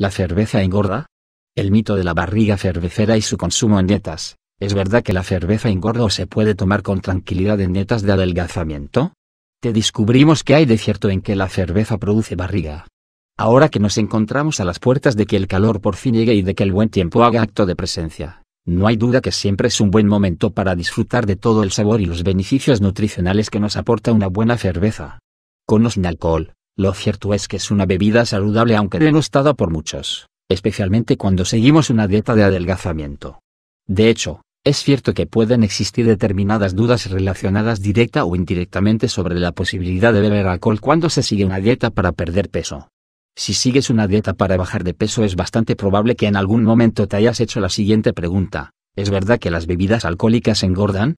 ¿La cerveza engorda? El mito de la barriga cervecera y su consumo en dietas. ¿Es verdad que la cerveza engorda o se puede tomar con tranquilidad en dietas de adelgazamiento? Te descubrimos que hay de cierto en que la cerveza produce barriga. Ahora que nos encontramos a las puertas de que el calor por fin llegue y de que el buen tiempo haga acto de presencia, no hay duda que siempre es un buen momento para disfrutar de todo el sabor y los beneficios nutricionales que nos aporta una buena cerveza. Con o sin alcohol, lo cierto es que es una bebida saludable aunque denostada por muchos, especialmente cuando seguimos una dieta de adelgazamiento. De hecho, es cierto que pueden existir determinadas dudas relacionadas directa o indirectamente sobre la posibilidad de beber alcohol cuando se sigue una dieta para perder peso. Si sigues una dieta para bajar de peso es bastante probable que en algún momento te hayas hecho la siguiente pregunta. ¿Es verdad que las bebidas alcohólicas engordan?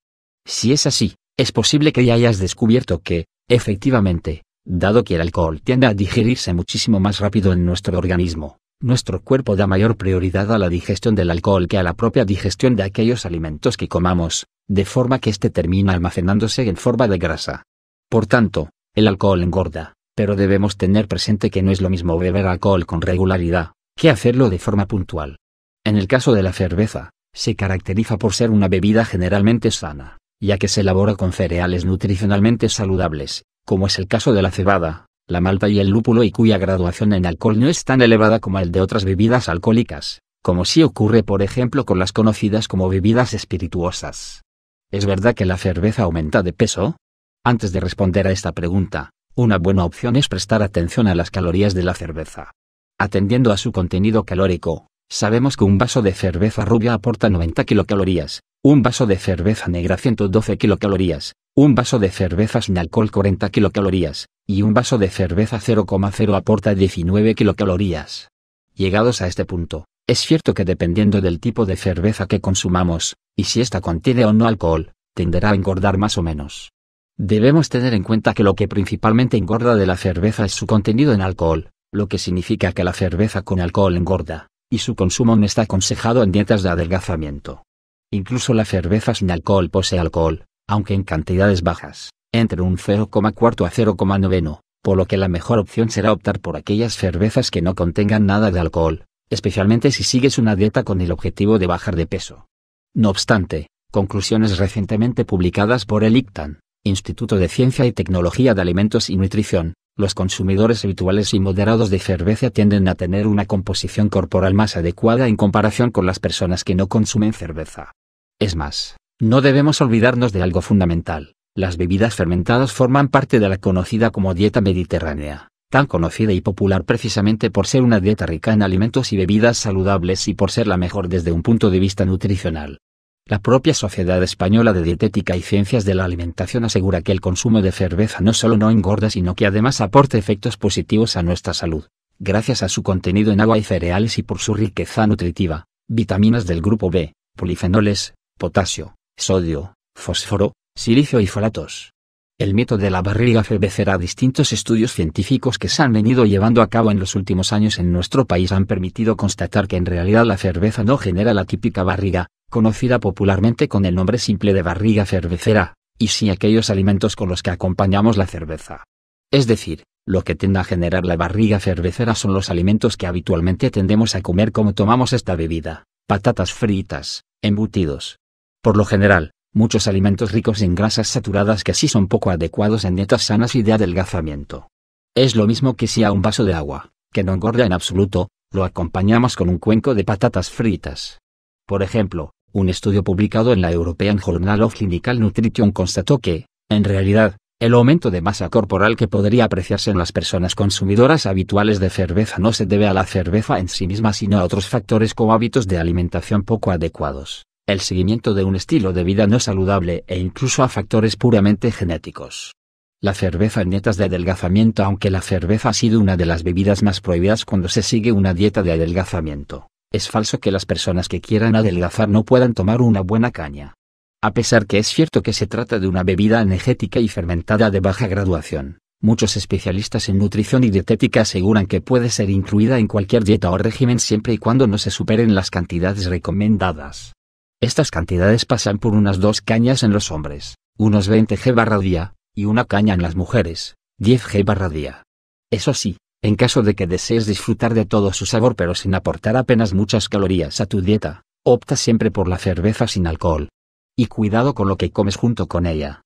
Si es así, es posible que ya hayas descubierto que, efectivamente, Dado que el alcohol tiende a digerirse muchísimo más rápido en nuestro organismo, nuestro cuerpo da mayor prioridad a la digestión del alcohol que a la propia digestión de aquellos alimentos que comamos, de forma que éste termina almacenándose en forma de grasa. Por tanto, el alcohol engorda, pero debemos tener presente que no es lo mismo beber alcohol con regularidad, que hacerlo de forma puntual. En el caso de la cerveza, se caracteriza por ser una bebida generalmente sana, ya que se elabora con cereales nutricionalmente saludables, como es el caso de la cebada, la malta y el lúpulo y cuya graduación en alcohol no es tan elevada como el de otras bebidas alcohólicas, como sí ocurre por ejemplo con las conocidas como bebidas espirituosas. ¿Es verdad que la cerveza aumenta de peso? Antes de responder a esta pregunta, una buena opción es prestar atención a las calorías de la cerveza. Atendiendo a su contenido calórico, Sabemos que un vaso de cerveza rubia aporta 90 kilocalorías, un vaso de cerveza negra 112 kilocalorías, un vaso de cerveza sin alcohol 40 kilocalorías, y un vaso de cerveza 0,0 aporta 19 kilocalorías. Llegados a este punto, es cierto que dependiendo del tipo de cerveza que consumamos, y si ésta contiene o no alcohol, tenderá a engordar más o menos. Debemos tener en cuenta que lo que principalmente engorda de la cerveza es su contenido en alcohol, lo que significa que la cerveza con alcohol engorda y su consumo no está aconsejado en dietas de adelgazamiento. Incluso la cerveza sin alcohol posee alcohol, aunque en cantidades bajas, entre un 0,4 a 0,9, por lo que la mejor opción será optar por aquellas cervezas que no contengan nada de alcohol, especialmente si sigues una dieta con el objetivo de bajar de peso. No obstante, conclusiones recientemente publicadas por el ICTAN, Instituto de Ciencia y Tecnología de Alimentos y Nutrición, los consumidores habituales y moderados de cerveza tienden a tener una composición corporal más adecuada en comparación con las personas que no consumen cerveza. Es más, no debemos olvidarnos de algo fundamental. Las bebidas fermentadas forman parte de la conocida como dieta mediterránea, tan conocida y popular precisamente por ser una dieta rica en alimentos y bebidas saludables y por ser la mejor desde un punto de vista nutricional. La propia Sociedad Española de Dietética y Ciencias de la Alimentación asegura que el consumo de cerveza no solo no engorda, sino que además aporta efectos positivos a nuestra salud, gracias a su contenido en agua y cereales y por su riqueza nutritiva, vitaminas del grupo B, polifenoles, potasio, sodio, fósforo, silicio y folatos. El mito de la barriga cervecera distintos estudios científicos que se han venido llevando a cabo en los últimos años en nuestro país han permitido constatar que en realidad la cerveza no genera la típica barriga, conocida popularmente con el nombre simple de barriga cervecera, y si aquellos alimentos con los que acompañamos la cerveza. Es decir, lo que tiende a generar la barriga cervecera son los alimentos que habitualmente tendemos a comer como tomamos esta bebida, patatas fritas, embutidos. Por lo general, muchos alimentos ricos en grasas saturadas que así son poco adecuados en dietas sanas y de adelgazamiento. Es lo mismo que si a un vaso de agua, que no engorda en absoluto, lo acompañamos con un cuenco de patatas fritas. Por ejemplo, un estudio publicado en la European Journal of Clinical Nutrition constató que, en realidad, el aumento de masa corporal que podría apreciarse en las personas consumidoras habituales de cerveza no se debe a la cerveza en sí misma sino a otros factores como hábitos de alimentación poco adecuados, el seguimiento de un estilo de vida no saludable e incluso a factores puramente genéticos. La cerveza en dietas de adelgazamiento Aunque la cerveza ha sido una de las bebidas más prohibidas cuando se sigue una dieta de adelgazamiento, es falso que las personas que quieran adelgazar no puedan tomar una buena caña. A pesar que es cierto que se trata de una bebida energética y fermentada de baja graduación, muchos especialistas en nutrición y dietética aseguran que puede ser incluida en cualquier dieta o régimen siempre y cuando no se superen las cantidades recomendadas. Estas cantidades pasan por unas dos cañas en los hombres, unos 20 g barra día, y una caña en las mujeres, 10 g barra día. Eso sí, en caso de que desees disfrutar de todo su sabor pero sin aportar apenas muchas calorías a tu dieta, opta siempre por la cerveza sin alcohol. Y cuidado con lo que comes junto con ella,